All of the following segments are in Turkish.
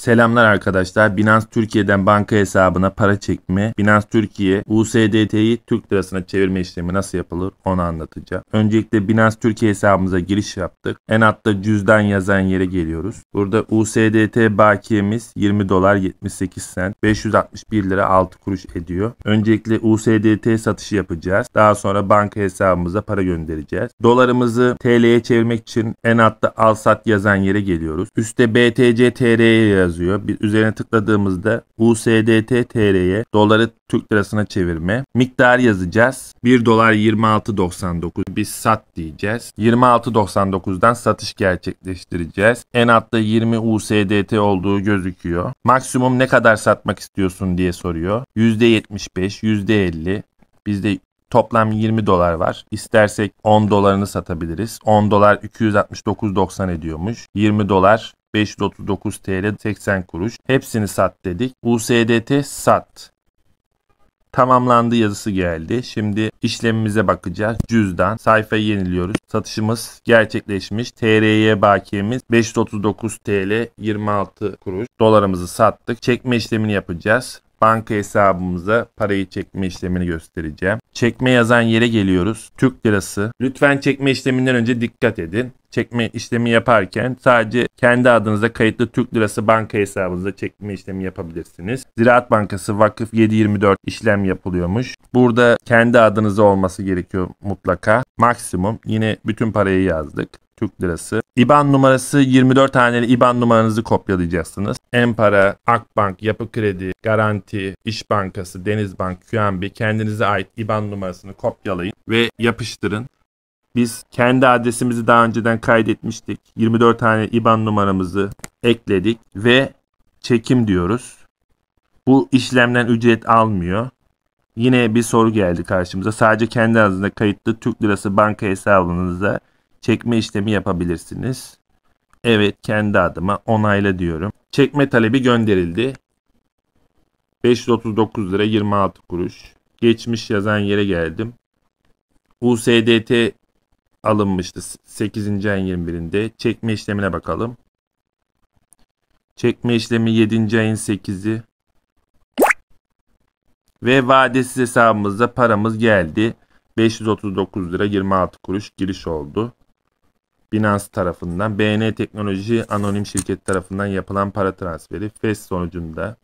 Selamlar arkadaşlar. Binance Türkiye'den banka hesabına para çekme, Binance Türkiye USDT'yi Türk lirasına çevirme işlemi nasıl yapılır onu anlatacağım. Öncelikle Binance Türkiye hesabımıza giriş yaptık. En altta cüzdan yazan yere geliyoruz. Burada USDT bakiyemiz 20 dolar 78 cent 561 lira 6 kuruş ediyor. Öncelikle USDT satışı yapacağız. Daha sonra banka hesabımıza para göndereceğiz. Dolarımızı TL'ye çevirmek için en altta al sat yazan yere geliyoruz. Üste BTC TR'ye yazıyor. Bir üzerine tıkladığımızda USDT TL'ye doları Türk lirasına çevirme. miktar yazacağız. 1 dolar 26.99 biz sat diyeceğiz. 26.99'dan satış gerçekleştireceğiz. En altta 20 USDT olduğu gözüküyor. Maksimum ne kadar satmak istiyorsun diye soruyor. %75, %50. Bizde Toplam 20 dolar var. İstersek 10 dolarını satabiliriz. 10 dolar 269.90 ediyormuş. 20 dolar 539 TL 80 kuruş. Hepsini sat dedik. USDT sat. Tamamlandı yazısı geldi. Şimdi işlemimize bakacağız. Cüzdan sayfayı yeniliyoruz. Satışımız gerçekleşmiş. TRY bakiyemiz 539 TL 26 kuruş. Dolarımızı sattık. Çekme işlemini yapacağız banka hesabımıza parayı çekme işlemini göstereceğim. Çekme yazan yere geliyoruz. Türk lirası. Lütfen çekme işleminden önce dikkat edin. Çekme işlemi yaparken sadece kendi adınıza kayıtlı Türk lirası banka hesabınıza çekme işlemi yapabilirsiniz. Ziraat Bankası Vakıf 724 işlem yapılıyormuş. Burada kendi adınıza olması gerekiyor mutlaka. Maksimum yine bütün parayı yazdık. Türk lirası. IBAN numarası 24 haneli IBAN numaranızı kopyalayacaksınız. Empara, Akbank, Yapı Kredi, Garanti, İş Bankası, Denizbank, QNB kendinize ait IBAN numarasını kopyalayın ve yapıştırın. Biz kendi adresimizi daha önceden kaydetmiştik. 24 tane IBAN numaramızı ekledik ve çekim diyoruz. Bu işlemden ücret almıyor. Yine bir soru geldi karşımıza. Sadece kendi adınıza kayıtlı Türk lirası banka hesabınıza çekme işlemi yapabilirsiniz. Evet kendi adıma onayla diyorum. Çekme talebi gönderildi. 539 lira 26 kuruş. Geçmiş yazan yere geldim. USDT alınmıştı 8. ayın 21'inde. Çekme işlemine bakalım. Çekme işlemi 7. ayın 8'i. Ve vadesiz hesabımızda paramız geldi. 539 lira 26 kuruş giriş oldu. Binance tarafından, BN Teknoloji Anonim Şirket tarafından yapılan para transferi FES sonucunda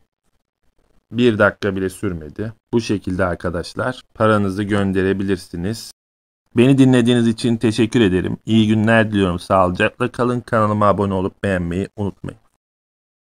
bir dakika bile sürmedi. Bu şekilde arkadaşlar paranızı gönderebilirsiniz. Beni dinlediğiniz için teşekkür ederim. İyi günler diliyorum. Sağlıcakla kalın. Kanalıma abone olup beğenmeyi unutmayın.